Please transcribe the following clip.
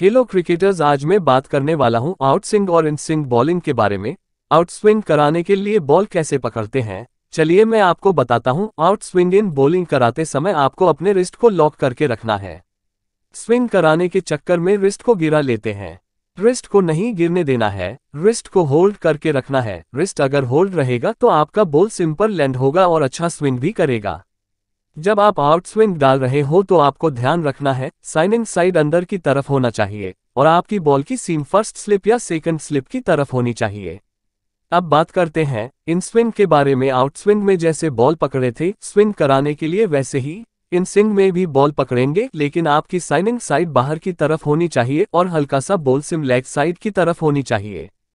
hello cricketers आज मैं बात करने वाला हूं आउट स्विंग और इन स्विंग बॉलिंग के बारे में आउट स्विंग कराने के लिए बॉल कैसे पकड़ते हैं चलिए मैं आपको बताता हूं आउट स्विंग इन बॉलिंग कराते समय आपको अपने रिस्ट को लॉक करके रखना है स्विंग कराने के चक्कर में रिस्ट को गिरा लेते हैं रिस्ट को नहीं गिरने देना है रिस्ट को होल्ड करके रखना है रिस्ट अगर होल्ड रहेगा तो आपका बॉल सिंपल लैंड होगा और अच्छा स्विंग भी करेगा जब आप आउटस्विंग डाल रहे हो तो आपको ध्यान रखना है साइन इन साइड अंदर की तरफ होना चाहिए और आपकी बॉल की सीम फर्स्ट स्लिप या सेकंड स्लिप की तरफ होनी चाहिए अब बात करते हैं इन स्विंग के बारे में आउट स्विंग में जैसे बॉल पकड़े थे स्विंग कराने के लिए वैसे ही इन स्विंग में भी बॉल पकड़ेंगे लेकिन आपकी साइनिंग साइड बाहर की तरफ होनी चाहिए और हल्का सा बॉल सिम लेग साइड की तरफ होनी चाहिए